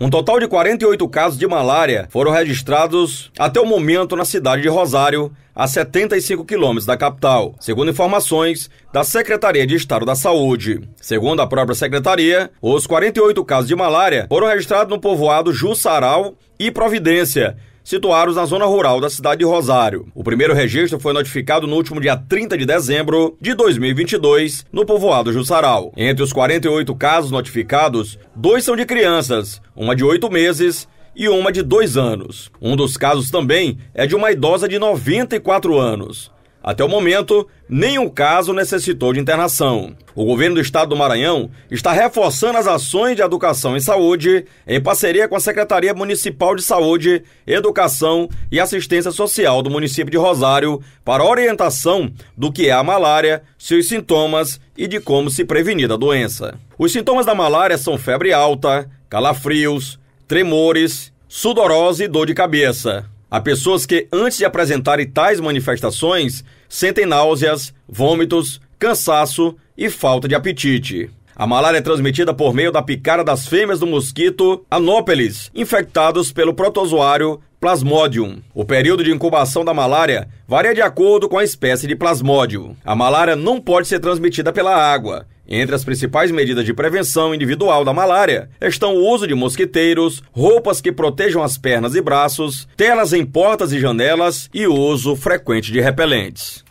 Um total de 48 casos de malária foram registrados até o momento na cidade de Rosário, a 75 quilômetros da capital, segundo informações da Secretaria de Estado da Saúde. Segundo a própria secretaria, os 48 casos de malária foram registrados no povoado Jussarau e Providência, situados na zona rural da cidade de Rosário. O primeiro registro foi notificado no último dia 30 de dezembro de 2022, no povoado Jussarau. Entre os 48 casos notificados, dois são de crianças, uma de oito meses e uma de dois anos. Um dos casos também é de uma idosa de 94 anos. Até o momento, nenhum caso necessitou de internação. O governo do estado do Maranhão está reforçando as ações de educação e saúde em parceria com a Secretaria Municipal de Saúde, Educação e Assistência Social do município de Rosário para orientação do que é a malária, seus sintomas e de como se prevenir da doença. Os sintomas da malária são febre alta, calafrios, tremores, sudorose e dor de cabeça. Há pessoas que, antes de apresentarem tais manifestações, sentem náuseas, vômitos, cansaço e falta de apetite. A malária é transmitida por meio da picada das fêmeas do mosquito Anopheles infectados pelo protozoário Plasmodium. O período de incubação da malária varia de acordo com a espécie de plasmódio. A malária não pode ser transmitida pela água, entre as principais medidas de prevenção individual da malária estão o uso de mosquiteiros, roupas que protejam as pernas e braços, telas em portas e janelas e o uso frequente de repelentes.